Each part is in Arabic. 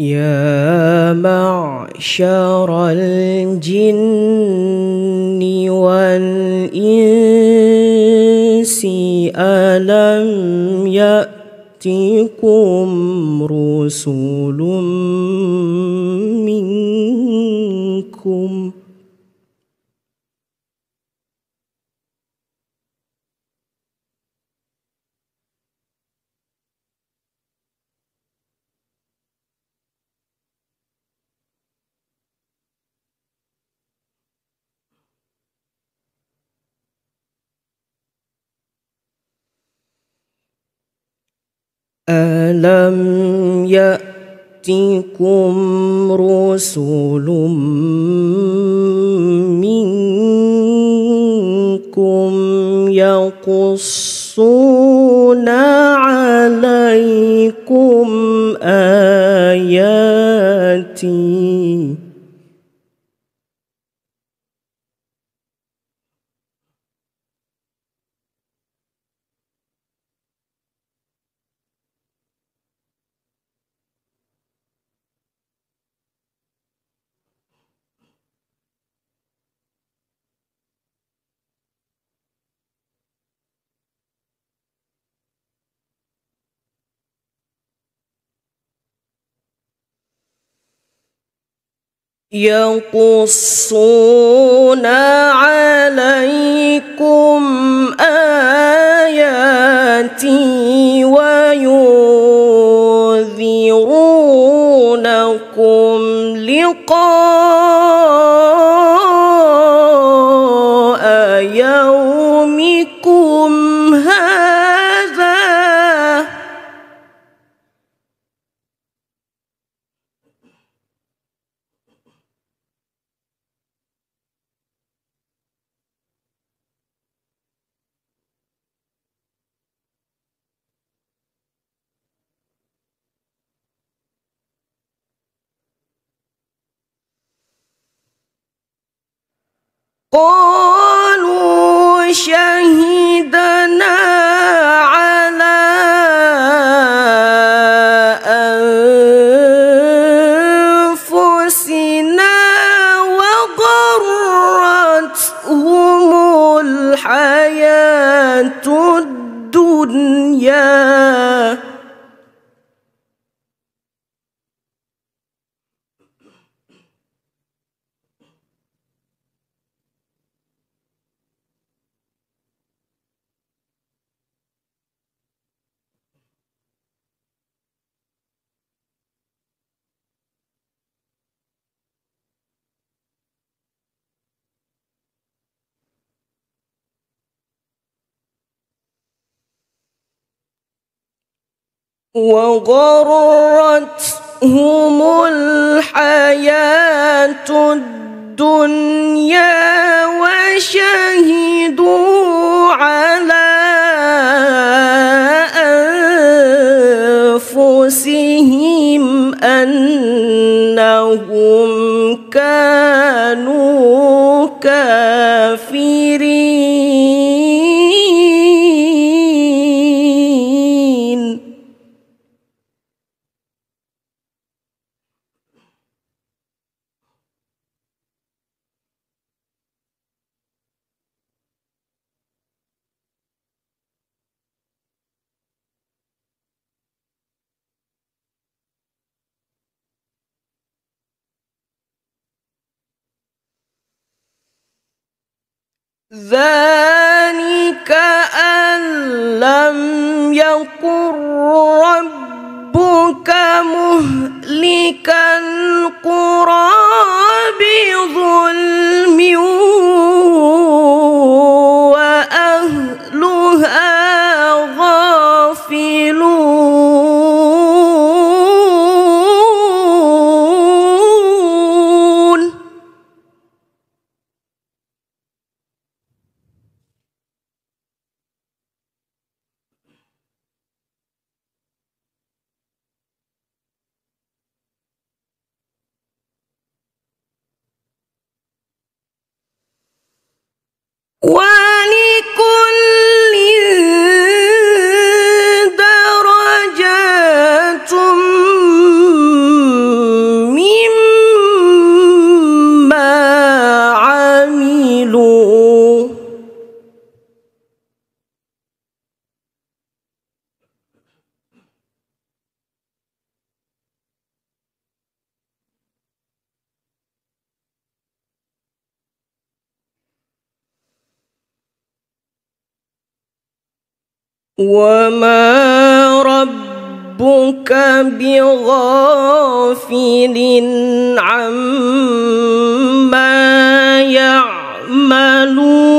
يا معشر الجن والإنس ألم يأتكم رسل منكم ۖ ألم يأتكم رسل منكم يقصون عليكم آياتي يقصون عليكم 火路线。وغرتهم الحياة الدنيا وشهدوا على ذلك أن لم يقر ربك مهلك القرآن وما ربك بغافل عما يعملون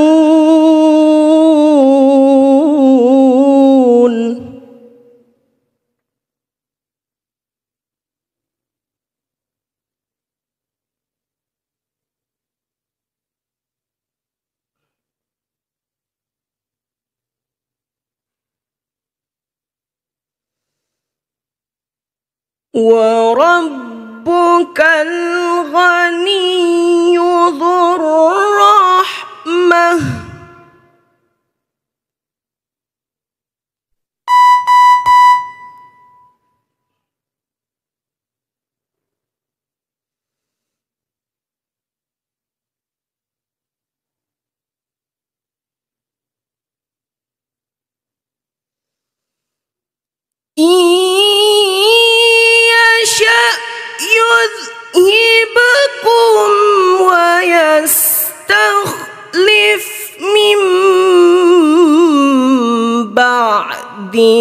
وربك الغني ذو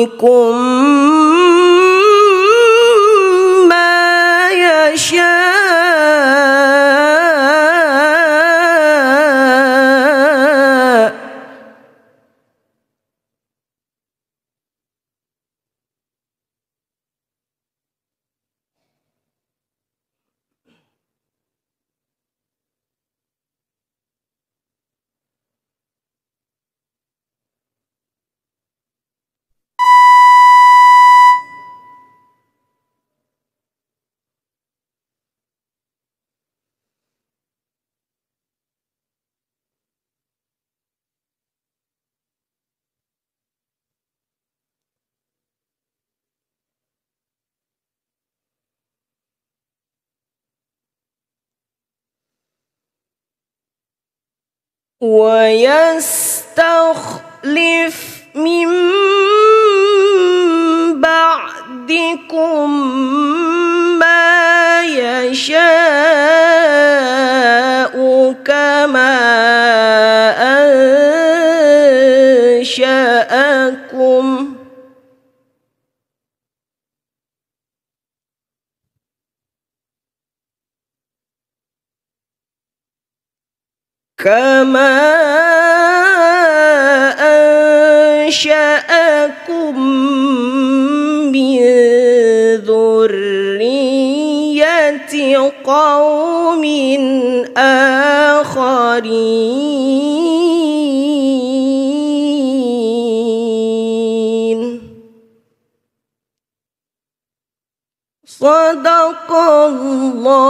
Cô ويستخلف من بعدكم ما يشاء كما كما أنشأكم من ذرية قوم آخرين صدق الله